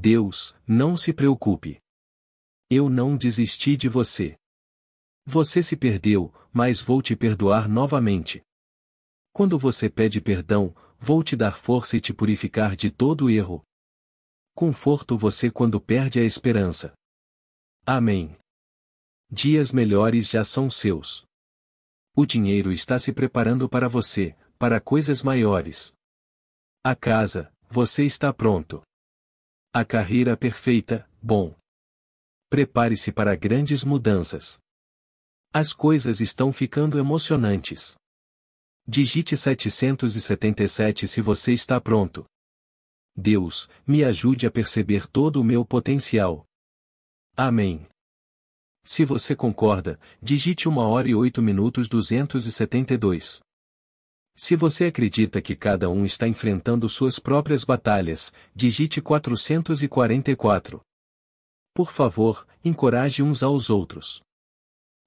Deus, não se preocupe. Eu não desisti de você. Você se perdeu, mas vou te perdoar novamente. Quando você pede perdão, vou te dar força e te purificar de todo erro. Conforto você quando perde a esperança. Amém. Dias melhores já são seus. O dinheiro está se preparando para você, para coisas maiores. A casa, você está pronto. A carreira perfeita, bom. Prepare-se para grandes mudanças. As coisas estão ficando emocionantes. Digite 777 se você está pronto. Deus, me ajude a perceber todo o meu potencial. Amém. Se você concorda, digite 1 hora e 8 minutos 272. Se você acredita que cada um está enfrentando suas próprias batalhas, digite 444. Por favor, encoraje uns aos outros.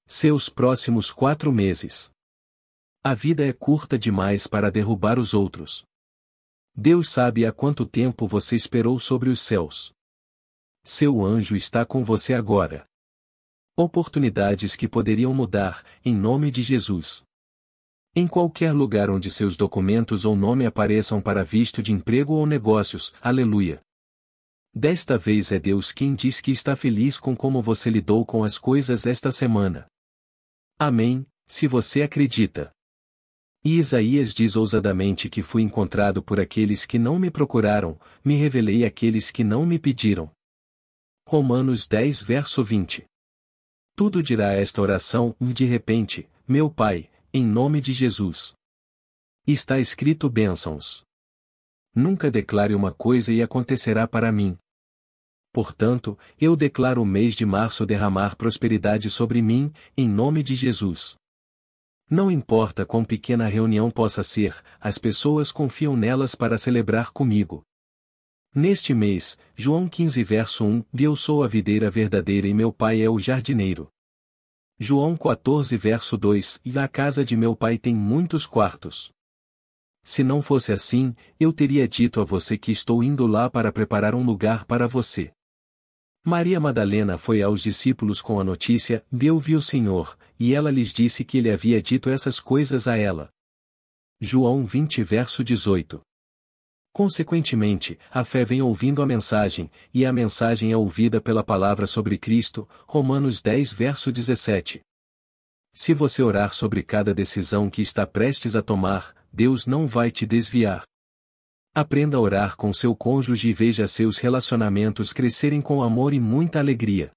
Seus próximos quatro meses. A vida é curta demais para derrubar os outros. Deus sabe há quanto tempo você esperou sobre os céus. Seu anjo está com você agora. Oportunidades que poderiam mudar, em nome de Jesus. Em qualquer lugar onde seus documentos ou nome apareçam para visto de emprego ou negócios, aleluia. Desta vez é Deus quem diz que está feliz com como você lidou com as coisas esta semana. Amém, se você acredita. E Isaías diz ousadamente que fui encontrado por aqueles que não me procuraram, me revelei àqueles que não me pediram. Romanos 10 verso 20. Tudo dirá esta oração, e de repente, meu Pai, em nome de Jesus. Está escrito bênçãos. Nunca declare uma coisa e acontecerá para mim. Portanto, eu declaro o mês de março derramar prosperidade sobre mim, em nome de Jesus. Não importa quão pequena a reunião possa ser, as pessoas confiam nelas para celebrar comigo. Neste mês, João 15 verso 1, Eu sou a videira verdadeira e meu pai é o jardineiro. João 14 verso 2 E a casa de meu pai tem muitos quartos. Se não fosse assim, eu teria dito a você que estou indo lá para preparar um lugar para você. Maria Madalena foi aos discípulos com a notícia: Deu viu o Senhor, e ela lhes disse que ele havia dito essas coisas a ela. João 20 verso 18 Consequentemente, a fé vem ouvindo a mensagem, e a mensagem é ouvida pela palavra sobre Cristo, Romanos 10 verso 17. Se você orar sobre cada decisão que está prestes a tomar, Deus não vai te desviar. Aprenda a orar com seu cônjuge e veja seus relacionamentos crescerem com amor e muita alegria.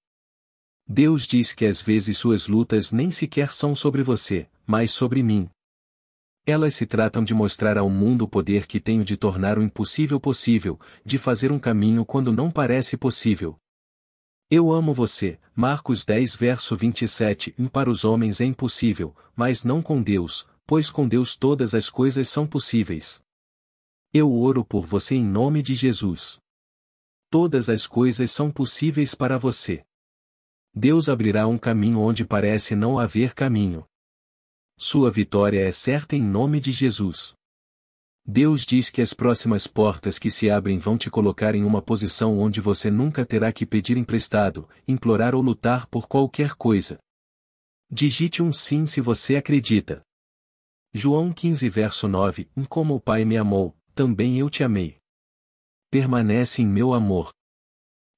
Deus diz que às vezes suas lutas nem sequer são sobre você, mas sobre mim. Elas se tratam de mostrar ao mundo o poder que tenho de tornar o impossível possível, de fazer um caminho quando não parece possível. Eu amo você, Marcos 10 verso 27 e Para os homens é impossível, mas não com Deus, pois com Deus todas as coisas são possíveis. Eu oro por você em nome de Jesus. Todas as coisas são possíveis para você. Deus abrirá um caminho onde parece não haver caminho. Sua vitória é certa em nome de Jesus. Deus diz que as próximas portas que se abrem vão te colocar em uma posição onde você nunca terá que pedir emprestado, implorar ou lutar por qualquer coisa. Digite um sim se você acredita. João 15 verso 9 Como o Pai me amou, também eu te amei. Permanece em meu amor.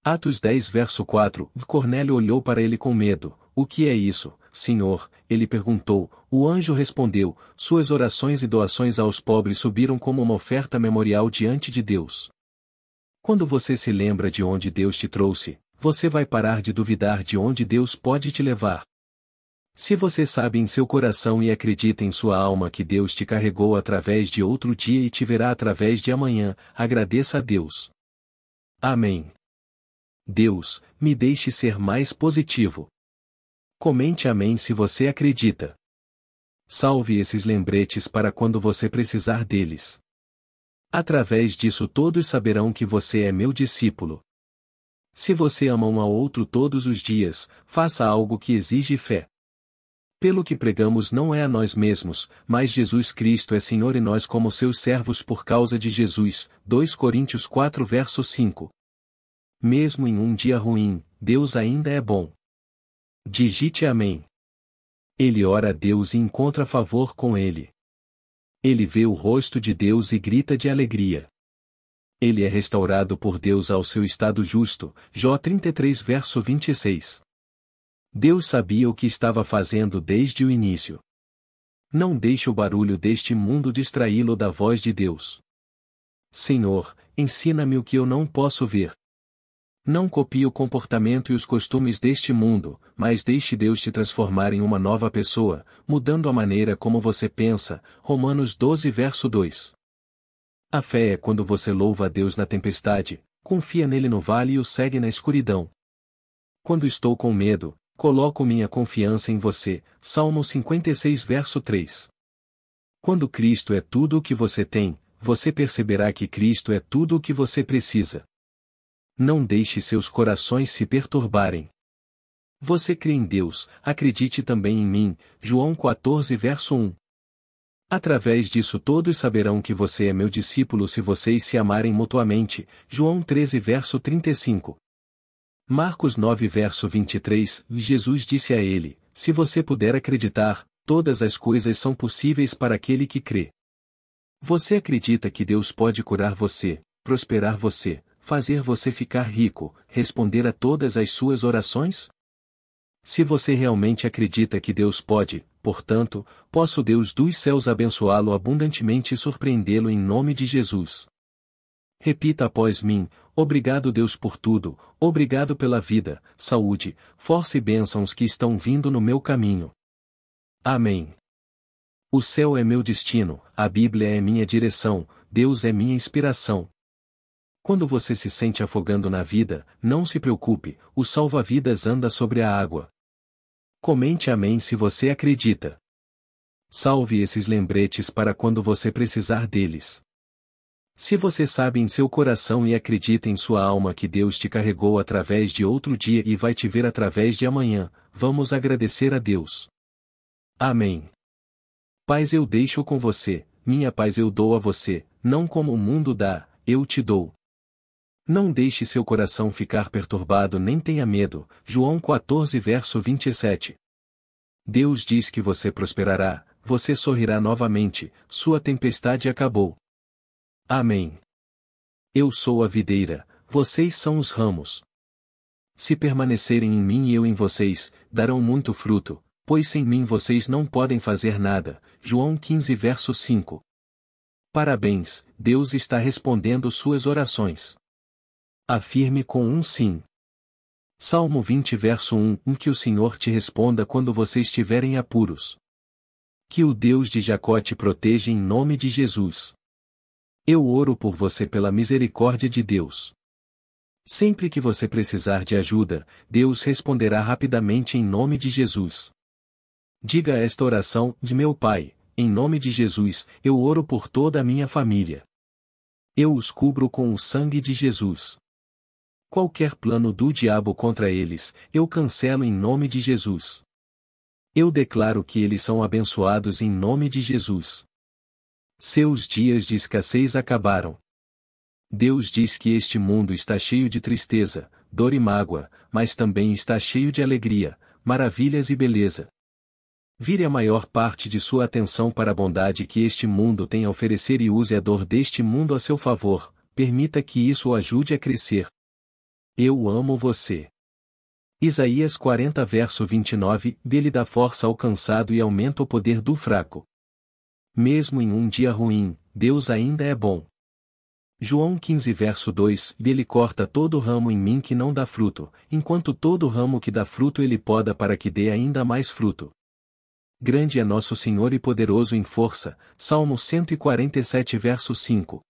Atos 10 verso 4 Cornélio olhou para ele com medo. O que é isso? Senhor, ele perguntou, o anjo respondeu, suas orações e doações aos pobres subiram como uma oferta memorial diante de Deus. Quando você se lembra de onde Deus te trouxe, você vai parar de duvidar de onde Deus pode te levar. Se você sabe em seu coração e acredita em sua alma que Deus te carregou através de outro dia e te verá através de amanhã, agradeça a Deus. Amém. Deus, me deixe ser mais positivo. Comente amém se você acredita. Salve esses lembretes para quando você precisar deles. Através disso todos saberão que você é meu discípulo. Se você ama um ao outro todos os dias, faça algo que exige fé. Pelo que pregamos não é a nós mesmos, mas Jesus Cristo é Senhor e nós como seus servos por causa de Jesus. 2 Coríntios 4 verso 5. Mesmo em um dia ruim, Deus ainda é bom. Digite Amém. Ele ora a Deus e encontra favor com ele. Ele vê o rosto de Deus e grita de alegria. Ele é restaurado por Deus ao seu estado justo. Jó 33 verso 26. Deus sabia o que estava fazendo desde o início. Não deixe o barulho deste mundo distraí-lo da voz de Deus. Senhor, ensina-me o que eu não posso ver, não copie o comportamento e os costumes deste mundo, mas deixe Deus te transformar em uma nova pessoa, mudando a maneira como você pensa. Romanos 12 verso 2. A fé é quando você louva a Deus na tempestade, confia nele no vale e o segue na escuridão. Quando estou com medo, coloco minha confiança em você. Salmo 56 verso 3. Quando Cristo é tudo o que você tem, você perceberá que Cristo é tudo o que você precisa não deixe seus corações se perturbarem. Você crê em Deus, acredite também em mim. João 14, verso 1. Através disso todos saberão que você é meu discípulo se vocês se amarem mutuamente. João 13, verso 35. Marcos 9, verso 23. Jesus disse a ele: Se você puder acreditar, todas as coisas são possíveis para aquele que crê. Você acredita que Deus pode curar você, prosperar você, fazer você ficar rico, responder a todas as suas orações? Se você realmente acredita que Deus pode, portanto, posso Deus dos céus abençoá-lo abundantemente e surpreendê-lo em nome de Jesus. Repita após mim: Obrigado Deus por tudo, obrigado pela vida, saúde, força e bênçãos que estão vindo no meu caminho. Amém. O céu é meu destino, a Bíblia é minha direção, Deus é minha inspiração. Quando você se sente afogando na vida, não se preocupe, o salva-vidas anda sobre a água. Comente amém se você acredita. Salve esses lembretes para quando você precisar deles. Se você sabe em seu coração e acredita em sua alma que Deus te carregou através de outro dia e vai te ver através de amanhã, vamos agradecer a Deus. Amém. Paz eu deixo com você, minha paz eu dou a você, não como o mundo dá, eu te dou. Não deixe seu coração ficar perturbado nem tenha medo. João 14 verso 27. Deus diz que você prosperará, você sorrirá novamente, sua tempestade acabou. Amém. Eu sou a videira, vocês são os ramos. Se permanecerem em mim e eu em vocês, darão muito fruto, pois sem mim vocês não podem fazer nada. João 15 verso 5. Parabéns, Deus está respondendo suas orações. Afirme com um sim. Salmo 20 verso 1 Um que o Senhor te responda quando você estiver em apuros. Que o Deus de Jacó te proteja em nome de Jesus. Eu oro por você pela misericórdia de Deus. Sempre que você precisar de ajuda, Deus responderá rapidamente em nome de Jesus. Diga esta oração, de meu Pai, em nome de Jesus, eu oro por toda a minha família. Eu os cubro com o sangue de Jesus. Qualquer plano do diabo contra eles, eu cancelo em nome de Jesus. Eu declaro que eles são abençoados em nome de Jesus. Seus dias de escassez acabaram. Deus diz que este mundo está cheio de tristeza, dor e mágoa, mas também está cheio de alegria, maravilhas e beleza. Vire a maior parte de sua atenção para a bondade que este mundo tem a oferecer e use a dor deste mundo a seu favor, permita que isso o ajude a crescer, eu amo você. Isaías 40 verso 29, dele dá força ao cansado e aumenta o poder do fraco. Mesmo em um dia ruim, Deus ainda é bom. João 15 verso 2, dele corta todo ramo em mim que não dá fruto, enquanto todo ramo que dá fruto ele poda para que dê ainda mais fruto. Grande é nosso Senhor e poderoso em força, Salmo 147 verso 5.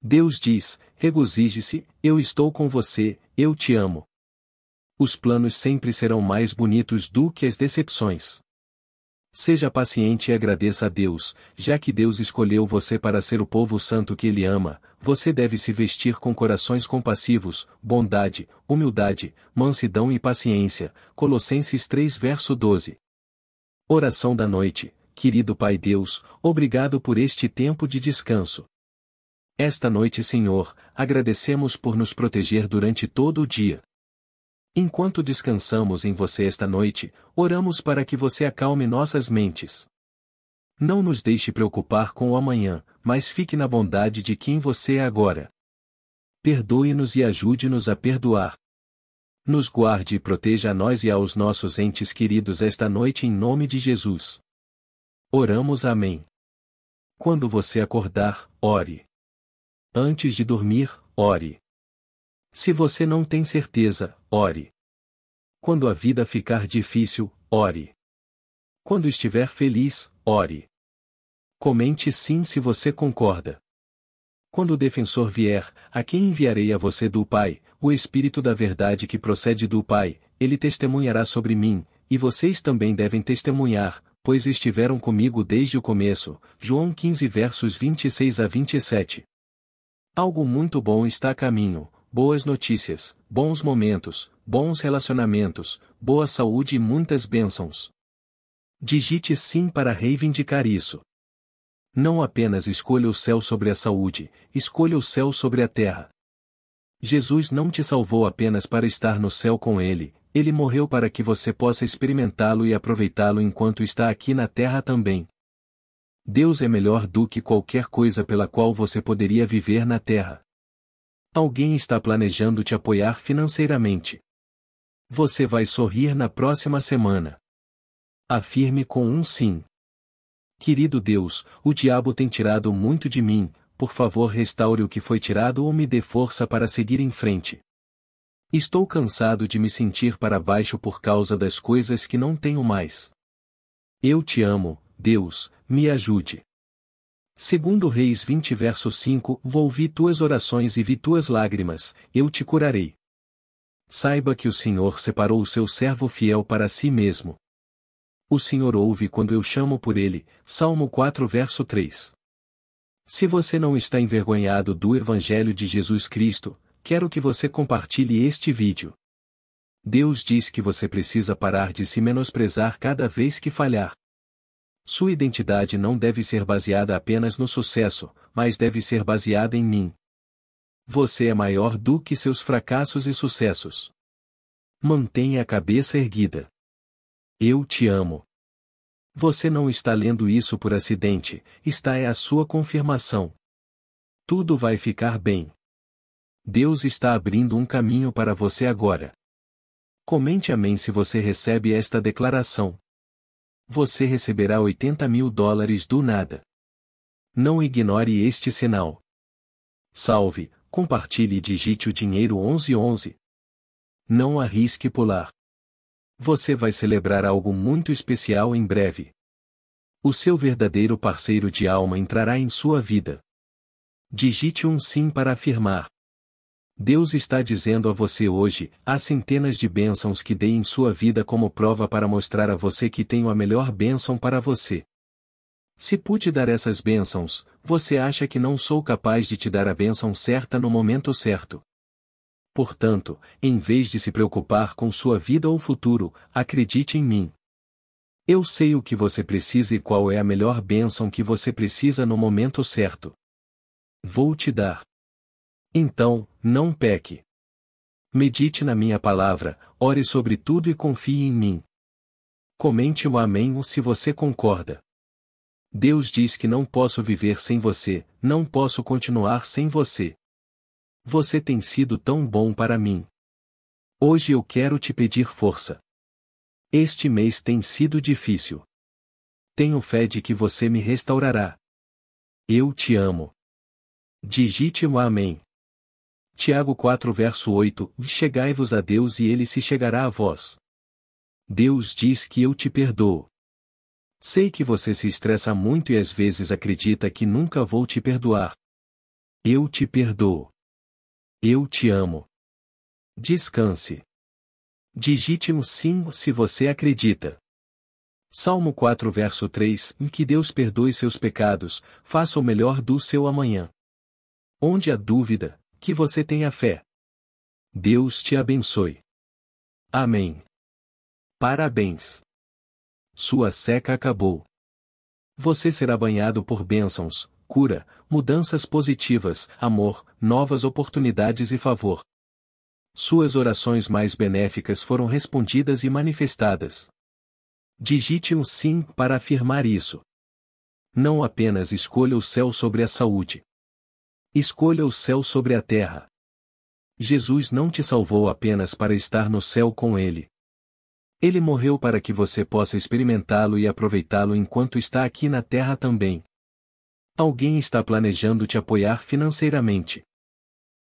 Deus diz: regozije-se, eu estou com você, eu te amo. Os planos sempre serão mais bonitos do que as decepções. Seja paciente e agradeça a Deus, já que Deus escolheu você para ser o povo santo que Ele ama, você deve se vestir com corações compassivos, bondade, humildade, mansidão e paciência. Colossenses 3 verso 12. Oração da noite, querido Pai Deus, obrigado por este tempo de descanso. Esta noite, Senhor, agradecemos por nos proteger durante todo o dia. Enquanto descansamos em você esta noite, oramos para que você acalme nossas mentes. Não nos deixe preocupar com o amanhã, mas fique na bondade de quem você é agora. Perdoe-nos e ajude-nos a perdoar. Nos guarde e proteja a nós e aos nossos entes queridos esta noite em nome de Jesus. Oramos Amém. Quando você acordar, ore. Antes de dormir, ore. Se você não tem certeza, ore. Quando a vida ficar difícil, ore. Quando estiver feliz, ore. Comente sim se você concorda. Quando o defensor vier, a quem enviarei a você do Pai, o Espírito da Verdade que procede do Pai, ele testemunhará sobre mim, e vocês também devem testemunhar, pois estiveram comigo desde o começo. João 15 versos 26 a 27. Algo muito bom está a caminho, boas notícias, bons momentos, bons relacionamentos, boa saúde e muitas bênçãos. Digite sim para reivindicar isso. Não apenas escolha o céu sobre a saúde, escolha o céu sobre a terra. Jesus não te salvou apenas para estar no céu com Ele, Ele morreu para que você possa experimentá-lo e aproveitá-lo enquanto está aqui na terra também. Deus é melhor do que qualquer coisa pela qual você poderia viver na Terra. Alguém está planejando te apoiar financeiramente. Você vai sorrir na próxima semana. Afirme com um sim. Querido Deus, o diabo tem tirado muito de mim, por favor restaure o que foi tirado ou me dê força para seguir em frente. Estou cansado de me sentir para baixo por causa das coisas que não tenho mais. Eu te amo, Deus, me ajude. Segundo Reis 20 verso 5, ouvi tuas orações e vi tuas lágrimas, eu te curarei. Saiba que o Senhor separou o seu servo fiel para si mesmo. O Senhor ouve quando eu chamo por ele, Salmo 4 verso 3. Se você não está envergonhado do Evangelho de Jesus Cristo, quero que você compartilhe este vídeo. Deus diz que você precisa parar de se menosprezar cada vez que falhar. Sua identidade não deve ser baseada apenas no sucesso, mas deve ser baseada em mim. Você é maior do que seus fracassos e sucessos. Mantenha a cabeça erguida. Eu te amo. Você não está lendo isso por acidente, está é a sua confirmação. Tudo vai ficar bem. Deus está abrindo um caminho para você agora. Comente amém se você recebe esta declaração você receberá 80 mil dólares do nada. Não ignore este sinal. Salve, compartilhe e digite o dinheiro 1111. Não arrisque pular. Você vai celebrar algo muito especial em breve. O seu verdadeiro parceiro de alma entrará em sua vida. Digite um sim para afirmar. Deus está dizendo a você hoje, há centenas de bênçãos que dei em sua vida como prova para mostrar a você que tenho a melhor bênção para você. Se pude dar essas bênçãos, você acha que não sou capaz de te dar a bênção certa no momento certo. Portanto, em vez de se preocupar com sua vida ou futuro, acredite em mim. Eu sei o que você precisa e qual é a melhor bênção que você precisa no momento certo. Vou te dar. Então, não peque. Medite na minha palavra, ore sobre tudo e confie em mim. Comente o amém ou se você concorda. Deus diz que não posso viver sem você, não posso continuar sem você. Você tem sido tão bom para mim. Hoje eu quero te pedir força. Este mês tem sido difícil. Tenho fé de que você me restaurará. Eu te amo. Digite o amém. Tiago 4 verso 8, Chegai-vos a Deus e ele se chegará a vós. Deus diz que eu te perdoo. Sei que você se estressa muito e às vezes acredita que nunca vou te perdoar. Eu te perdoo. Eu te amo. Descanse. Digite um sim se você acredita. Salmo 4 verso 3, em que Deus perdoe seus pecados, faça o melhor do seu amanhã. Onde há dúvida, que você tenha fé. Deus te abençoe. Amém. Parabéns. Sua seca acabou. Você será banhado por bênçãos, cura, mudanças positivas, amor, novas oportunidades e favor. Suas orações mais benéficas foram respondidas e manifestadas. Digite um sim para afirmar isso. Não apenas escolha o céu sobre a saúde. Escolha o céu sobre a terra. Jesus não te salvou apenas para estar no céu com Ele. Ele morreu para que você possa experimentá-lo e aproveitá-lo enquanto está aqui na terra também. Alguém está planejando te apoiar financeiramente.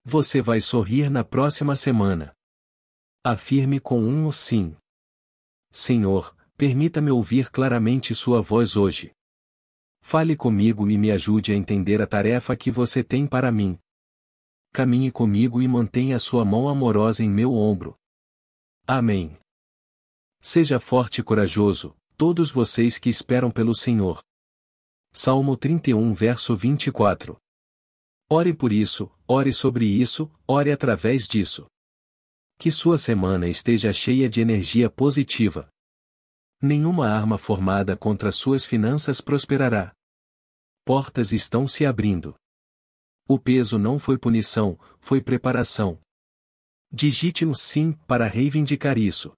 Você vai sorrir na próxima semana. Afirme com um sim. Senhor, permita-me ouvir claramente Sua voz hoje. Fale comigo e me ajude a entender a tarefa que você tem para mim. Caminhe comigo e mantenha sua mão amorosa em meu ombro. Amém. Seja forte e corajoso, todos vocês que esperam pelo Senhor. Salmo 31, verso 24. Ore por isso, ore sobre isso, ore através disso. Que sua semana esteja cheia de energia positiva. Nenhuma arma formada contra suas finanças prosperará portas estão se abrindo. O peso não foi punição, foi preparação. Digite um sim para reivindicar isso.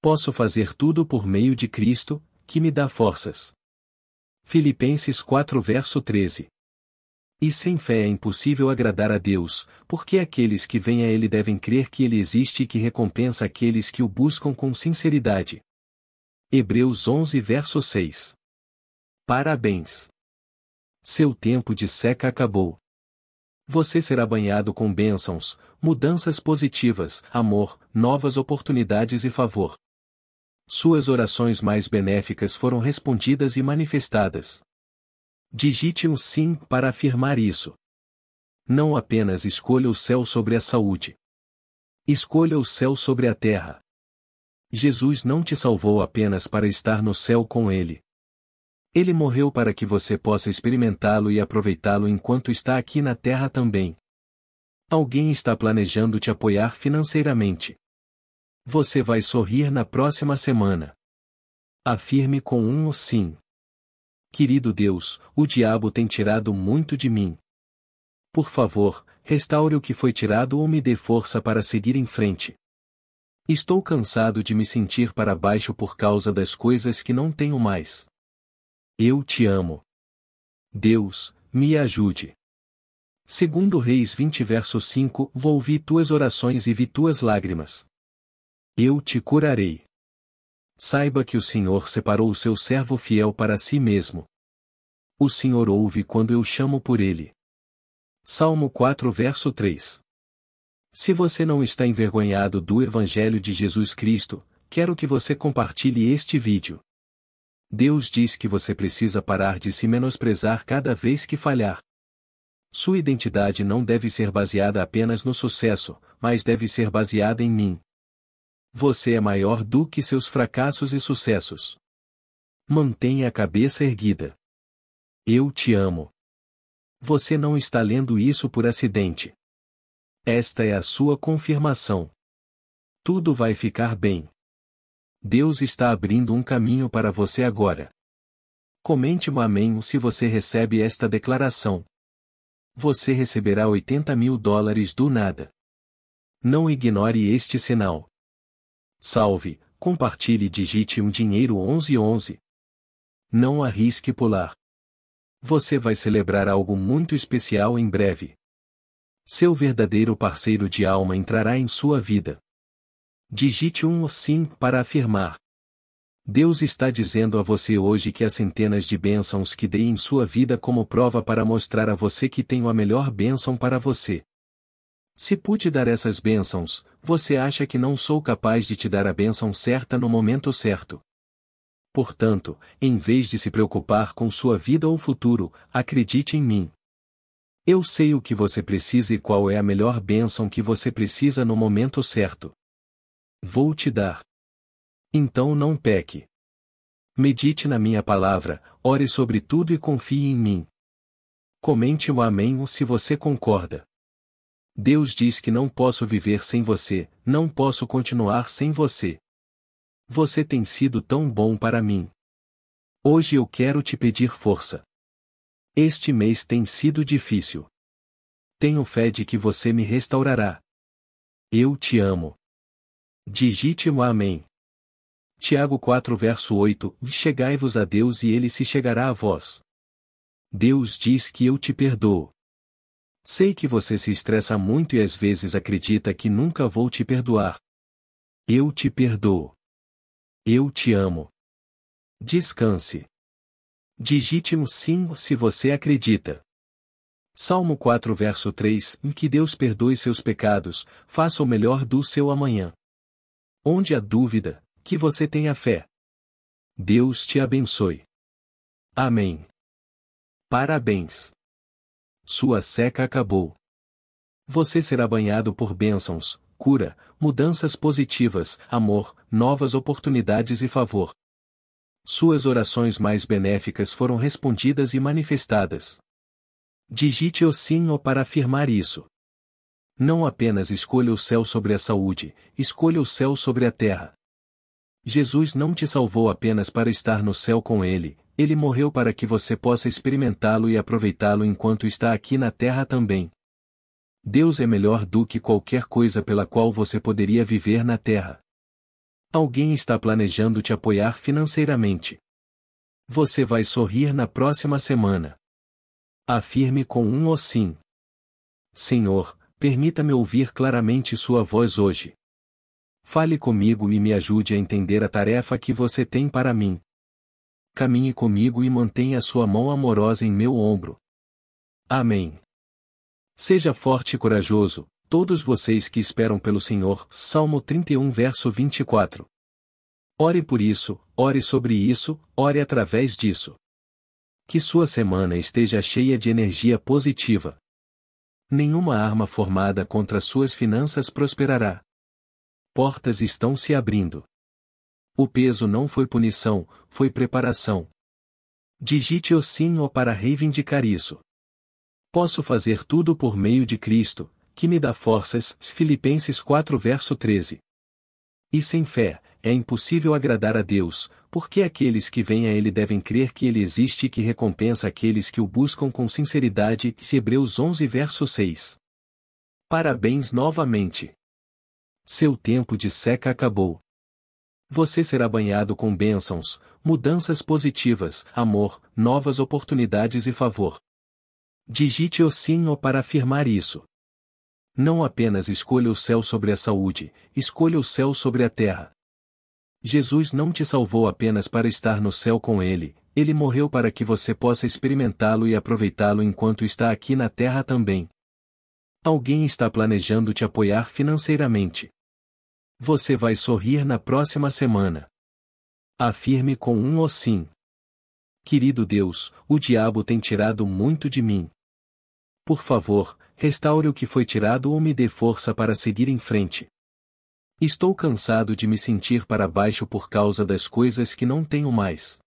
Posso fazer tudo por meio de Cristo, que me dá forças. Filipenses 4 verso 13. E sem fé é impossível agradar a Deus, porque aqueles que vêm a Ele devem crer que Ele existe e que recompensa aqueles que o buscam com sinceridade. Hebreus 11 verso 6. Parabéns! Seu tempo de seca acabou. Você será banhado com bênçãos, mudanças positivas, amor, novas oportunidades e favor. Suas orações mais benéficas foram respondidas e manifestadas. Digite um sim para afirmar isso. Não apenas escolha o céu sobre a saúde. Escolha o céu sobre a terra. Jesus não te salvou apenas para estar no céu com Ele. Ele morreu para que você possa experimentá-lo e aproveitá-lo enquanto está aqui na Terra também. Alguém está planejando te apoiar financeiramente. Você vai sorrir na próxima semana. Afirme com um sim. Querido Deus, o diabo tem tirado muito de mim. Por favor, restaure o que foi tirado ou me dê força para seguir em frente. Estou cansado de me sentir para baixo por causa das coisas que não tenho mais. Eu te amo. Deus, me ajude. Segundo Reis 20 verso 5, vou ouvir tuas orações e vi tuas lágrimas. Eu te curarei. Saiba que o Senhor separou o seu servo fiel para si mesmo. O Senhor ouve quando eu chamo por ele. Salmo 4 verso 3. Se você não está envergonhado do Evangelho de Jesus Cristo, quero que você compartilhe este vídeo. Deus diz que você precisa parar de se menosprezar cada vez que falhar. Sua identidade não deve ser baseada apenas no sucesso, mas deve ser baseada em mim. Você é maior do que seus fracassos e sucessos. Mantenha a cabeça erguida. Eu te amo. Você não está lendo isso por acidente. Esta é a sua confirmação. Tudo vai ficar bem. Deus está abrindo um caminho para você agora. Comente um amém se você recebe esta declaração. Você receberá 80 mil dólares do nada. Não ignore este sinal. Salve, compartilhe e digite um dinheiro 1111. Não arrisque pular. Você vai celebrar algo muito especial em breve. Seu verdadeiro parceiro de alma entrará em sua vida. Digite um ou sim para afirmar. Deus está dizendo a você hoje que as centenas de bênçãos que dei em sua vida como prova para mostrar a você que tenho a melhor bênção para você. Se pude dar essas bênçãos, você acha que não sou capaz de te dar a bênção certa no momento certo. Portanto, em vez de se preocupar com sua vida ou futuro, acredite em mim. Eu sei o que você precisa e qual é a melhor bênção que você precisa no momento certo vou te dar. Então não peque. Medite na minha palavra, ore sobre tudo e confie em mim. Comente o amém se você concorda. Deus diz que não posso viver sem você, não posso continuar sem você. Você tem sido tão bom para mim. Hoje eu quero te pedir força. Este mês tem sido difícil. Tenho fé de que você me restaurará. Eu te amo. Digite o Amém. Tiago 4 verso 8 Chegai-vos a Deus e ele se chegará a vós. Deus diz que eu te perdoo. Sei que você se estressa muito e às vezes acredita que nunca vou te perdoar. Eu te perdoo. Eu te amo. Descanse. Digite um sim se você acredita. Salmo 4 verso 3 Que Deus perdoe seus pecados, faça o melhor do seu amanhã. Onde a dúvida, que você tenha fé. Deus te abençoe. Amém. Parabéns. Sua seca acabou. Você será banhado por bênçãos, cura, mudanças positivas, amor, novas oportunidades e favor. Suas orações mais benéficas foram respondidas e manifestadas. Digite o ou para afirmar isso. Não apenas escolha o céu sobre a saúde, escolha o céu sobre a terra. Jesus não te salvou apenas para estar no céu com Ele, Ele morreu para que você possa experimentá-lo e aproveitá-lo enquanto está aqui na terra também. Deus é melhor do que qualquer coisa pela qual você poderia viver na terra. Alguém está planejando te apoiar financeiramente. Você vai sorrir na próxima semana. Afirme com um ou sim. Senhor, Permita-me ouvir claramente sua voz hoje. Fale comigo e me ajude a entender a tarefa que você tem para mim. Caminhe comigo e mantenha sua mão amorosa em meu ombro. Amém. Seja forte e corajoso, todos vocês que esperam pelo Senhor. Salmo 31, verso 24. Ore por isso, ore sobre isso, ore através disso. Que sua semana esteja cheia de energia positiva. Nenhuma arma formada contra suas finanças prosperará. Portas estão se abrindo. O peso não foi punição, foi preparação. Digite o sim ou para reivindicar isso. Posso fazer tudo por meio de Cristo, que me dá forças. Filipenses 4 verso 13. E sem fé, é impossível agradar a Deus, porque aqueles que vêm a Ele devem crer que Ele existe e que recompensa aqueles que o buscam com sinceridade. Hebreus 11 verso 6. Parabéns novamente. Seu tempo de seca acabou. Você será banhado com bênçãos, mudanças positivas, amor, novas oportunidades e favor. Digite o sim ou para afirmar isso. Não apenas escolha o céu sobre a saúde, escolha o céu sobre a terra. Jesus não te salvou apenas para estar no céu com Ele, Ele morreu para que você possa experimentá-lo e aproveitá-lo enquanto está aqui na terra também. Alguém está planejando te apoiar financeiramente. Você vai sorrir na próxima semana. Afirme com um ou sim. Querido Deus, o diabo tem tirado muito de mim. Por favor, restaure o que foi tirado ou me dê força para seguir em frente. Estou cansado de me sentir para baixo por causa das coisas que não tenho mais.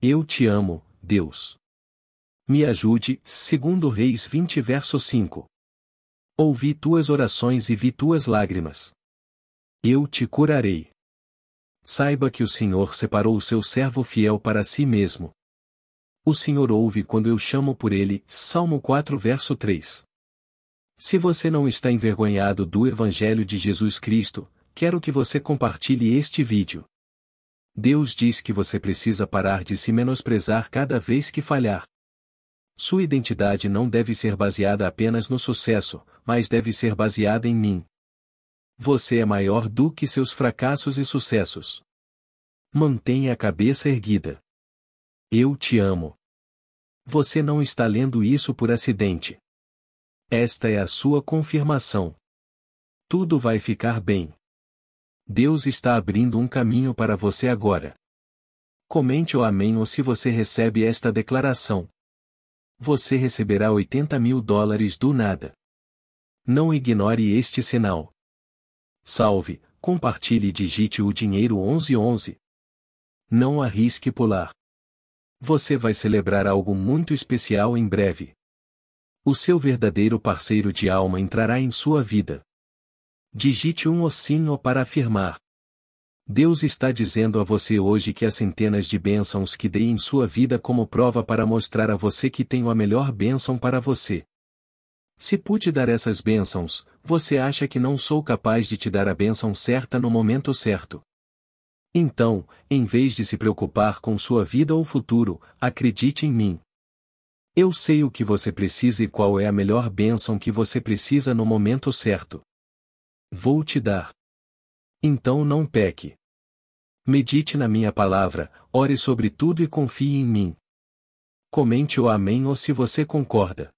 Eu te amo, Deus. Me ajude, segundo Reis 20 verso 5. Ouvi tuas orações e vi tuas lágrimas. Eu te curarei. Saiba que o Senhor separou o seu servo fiel para si mesmo. O Senhor ouve quando eu chamo por ele, Salmo 4 verso 3. Se você não está envergonhado do Evangelho de Jesus Cristo, quero que você compartilhe este vídeo. Deus diz que você precisa parar de se menosprezar cada vez que falhar. Sua identidade não deve ser baseada apenas no sucesso, mas deve ser baseada em mim. Você é maior do que seus fracassos e sucessos. Mantenha a cabeça erguida. Eu te amo. Você não está lendo isso por acidente. Esta é a sua confirmação. Tudo vai ficar bem. Deus está abrindo um caminho para você agora. Comente o amém ou se você recebe esta declaração. Você receberá 80 mil dólares do nada. Não ignore este sinal. Salve, compartilhe e digite o dinheiro 1111. Não arrisque pular. Você vai celebrar algo muito especial em breve. O seu verdadeiro parceiro de alma entrará em sua vida. Digite um ossino para afirmar. Deus está dizendo a você hoje que as centenas de bênçãos que dei em sua vida como prova para mostrar a você que tenho a melhor bênção para você. Se pude dar essas bênçãos, você acha que não sou capaz de te dar a bênção certa no momento certo. Então, em vez de se preocupar com sua vida ou futuro, acredite em mim. Eu sei o que você precisa e qual é a melhor bênção que você precisa no momento certo. Vou te dar. Então não peque. Medite na minha palavra, ore sobre tudo e confie em mim. Comente o amém ou se você concorda.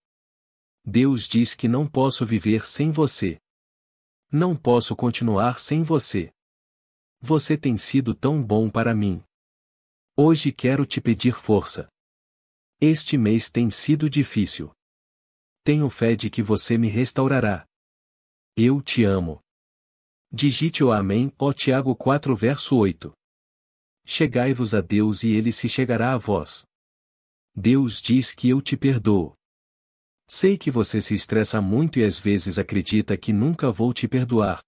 Deus diz que não posso viver sem você. Não posso continuar sem você. Você tem sido tão bom para mim. Hoje quero te pedir força. Este mês tem sido difícil. Tenho fé de que você me restaurará. Eu te amo. Digite o Amém, ó Tiago 4 verso 8. Chegai-vos a Deus e ele se chegará a vós. Deus diz que eu te perdoo. Sei que você se estressa muito e às vezes acredita que nunca vou te perdoar.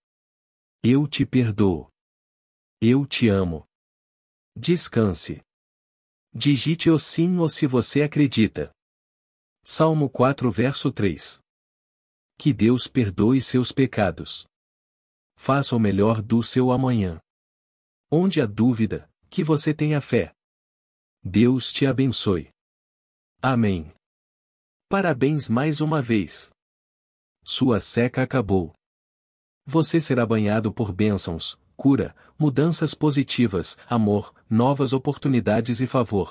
Eu te perdoo. Eu te amo. Descanse. Digite o sim ou se você acredita. Salmo 4 verso 3. Que Deus perdoe seus pecados. Faça o melhor do seu amanhã. Onde há dúvida, que você tenha fé. Deus te abençoe. Amém. Parabéns mais uma vez. Sua seca acabou. Você será banhado por bênçãos, cura, mudanças positivas, amor, novas oportunidades e favor.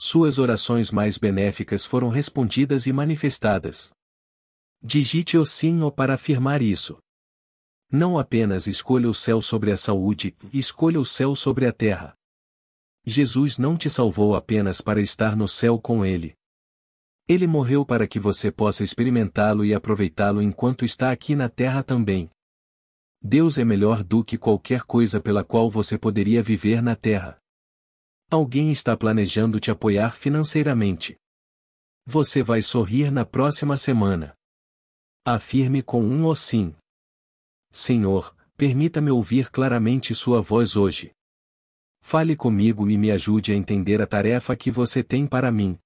Suas orações mais benéficas foram respondidas e manifestadas. Digite o sim ou para afirmar isso. Não apenas escolha o céu sobre a saúde, escolha o céu sobre a terra. Jesus não te salvou apenas para estar no céu com Ele. Ele morreu para que você possa experimentá-lo e aproveitá-lo enquanto está aqui na terra também. Deus é melhor do que qualquer coisa pela qual você poderia viver na Terra. Alguém está planejando te apoiar financeiramente. Você vai sorrir na próxima semana. Afirme com um ou sim. Senhor, permita-me ouvir claramente sua voz hoje. Fale comigo e me ajude a entender a tarefa que você tem para mim.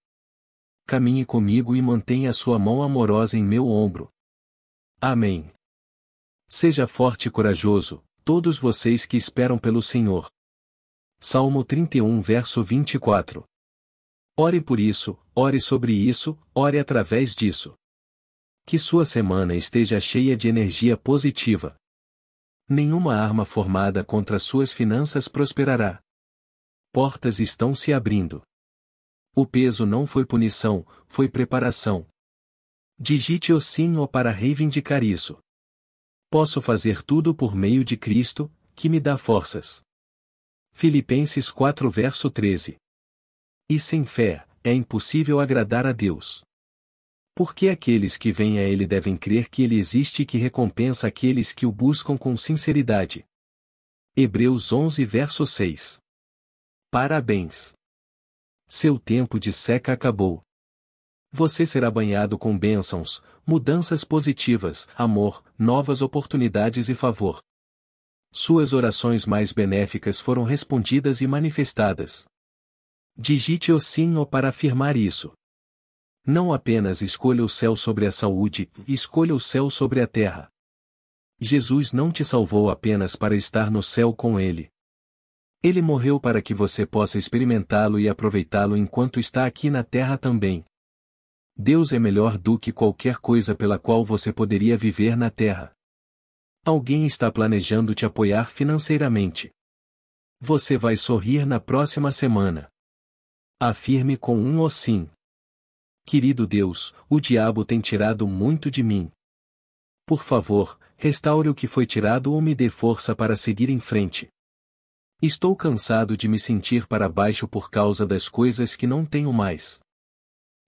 Caminhe comigo e mantenha sua mão amorosa em meu ombro. Amém. Seja forte e corajoso, todos vocês que esperam pelo Senhor. Salmo 31 verso 24. Ore por isso, ore sobre isso, ore através disso. Que sua semana esteja cheia de energia positiva. Nenhuma arma formada contra suas finanças prosperará. Portas estão se abrindo. O peso não foi punição, foi preparação. Digite o sino para reivindicar isso. Posso fazer tudo por meio de Cristo, que me dá forças. Filipenses 4 verso 13. E sem fé, é impossível agradar a Deus. Porque aqueles que vêm a Ele devem crer que Ele existe e que recompensa aqueles que o buscam com sinceridade. Hebreus 11 verso 6. Parabéns! Seu tempo de seca acabou. Você será banhado com bênçãos, mudanças positivas, amor, novas oportunidades e favor. Suas orações mais benéficas foram respondidas e manifestadas. Digite o sim ou para afirmar isso. Não apenas escolha o céu sobre a saúde, escolha o céu sobre a terra. Jesus não te salvou apenas para estar no céu com Ele. Ele morreu para que você possa experimentá-lo e aproveitá-lo enquanto está aqui na terra também. Deus é melhor do que qualquer coisa pela qual você poderia viver na Terra. Alguém está planejando te apoiar financeiramente. Você vai sorrir na próxima semana. Afirme com um ou sim. Querido Deus, o diabo tem tirado muito de mim. Por favor, restaure o que foi tirado ou me dê força para seguir em frente. Estou cansado de me sentir para baixo por causa das coisas que não tenho mais.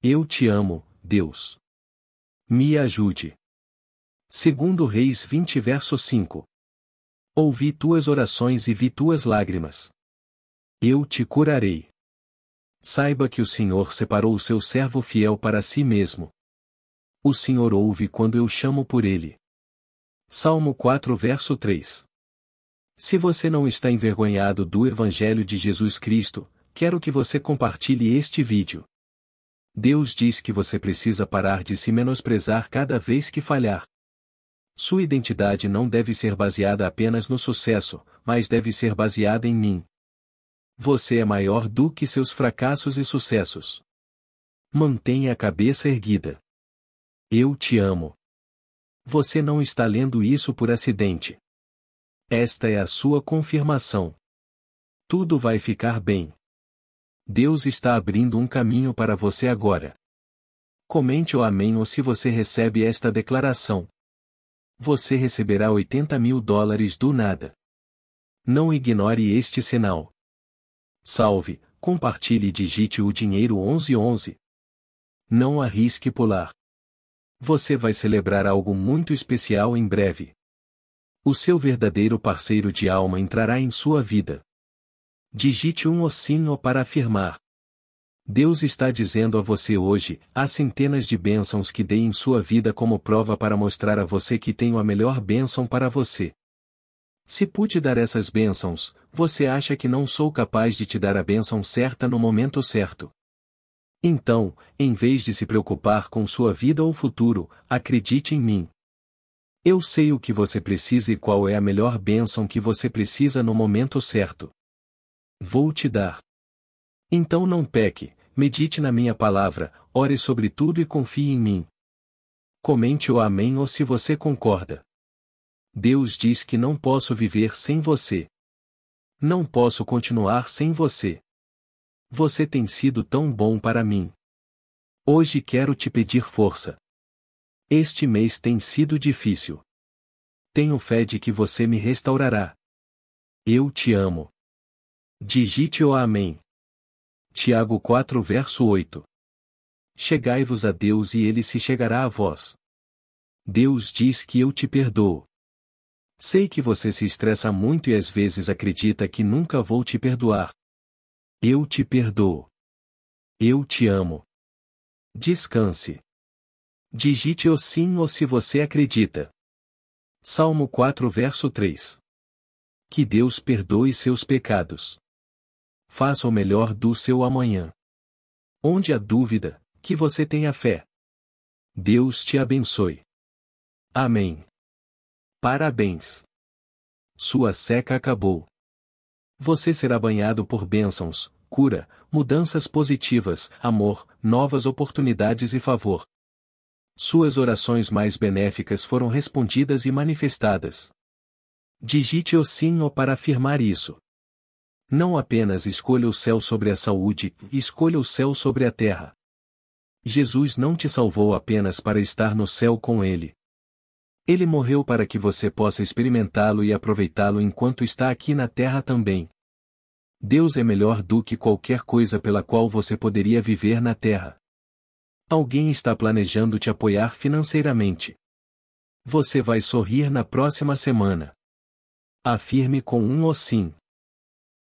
Eu te amo, Deus. Me ajude. Segundo Reis 20 verso 5. Ouvi tuas orações e vi tuas lágrimas. Eu te curarei. Saiba que o Senhor separou o seu servo fiel para si mesmo. O Senhor ouve quando eu chamo por ele. Salmo 4 verso 3. Se você não está envergonhado do Evangelho de Jesus Cristo, quero que você compartilhe este vídeo. Deus diz que você precisa parar de se menosprezar cada vez que falhar. Sua identidade não deve ser baseada apenas no sucesso, mas deve ser baseada em mim. Você é maior do que seus fracassos e sucessos. Mantenha a cabeça erguida. Eu te amo. Você não está lendo isso por acidente. Esta é a sua confirmação. Tudo vai ficar bem. Deus está abrindo um caminho para você agora. Comente o amém ou se você recebe esta declaração. Você receberá 80 mil dólares do nada. Não ignore este sinal. Salve, compartilhe e digite o dinheiro 1111. Não arrisque pular. Você vai celebrar algo muito especial em breve. O seu verdadeiro parceiro de alma entrará em sua vida. Digite um ou sim ou para afirmar. Deus está dizendo a você hoje, há centenas de bênçãos que dei em sua vida como prova para mostrar a você que tenho a melhor bênção para você. Se pude dar essas bênçãos, você acha que não sou capaz de te dar a bênção certa no momento certo. Então, em vez de se preocupar com sua vida ou futuro, acredite em mim. Eu sei o que você precisa e qual é a melhor bênção que você precisa no momento certo. Vou te dar. Então não peque, medite na minha palavra, ore sobre tudo e confie em mim. Comente o amém ou se você concorda. Deus diz que não posso viver sem você. Não posso continuar sem você. Você tem sido tão bom para mim. Hoje quero te pedir força. Este mês tem sido difícil. Tenho fé de que você me restaurará. Eu te amo. Digite o Amém. Tiago 4 verso 8. Chegai-vos a Deus e ele se chegará a vós. Deus diz que eu te perdoo. Sei que você se estressa muito e às vezes acredita que nunca vou te perdoar. Eu te perdoo. Eu te amo. Descanse. Digite o sim ou se você acredita. Salmo 4 verso 3. Que Deus perdoe seus pecados faça o melhor do seu amanhã. Onde há dúvida, que você tenha fé. Deus te abençoe. Amém. Parabéns. Sua seca acabou. Você será banhado por bênçãos, cura, mudanças positivas, amor, novas oportunidades e favor. Suas orações mais benéficas foram respondidas e manifestadas. Digite o sim para afirmar isso. Não apenas escolha o céu sobre a saúde, escolha o céu sobre a terra. Jesus não te salvou apenas para estar no céu com Ele. Ele morreu para que você possa experimentá-lo e aproveitá-lo enquanto está aqui na terra também. Deus é melhor do que qualquer coisa pela qual você poderia viver na terra. Alguém está planejando te apoiar financeiramente. Você vai sorrir na próxima semana. Afirme com um ou sim.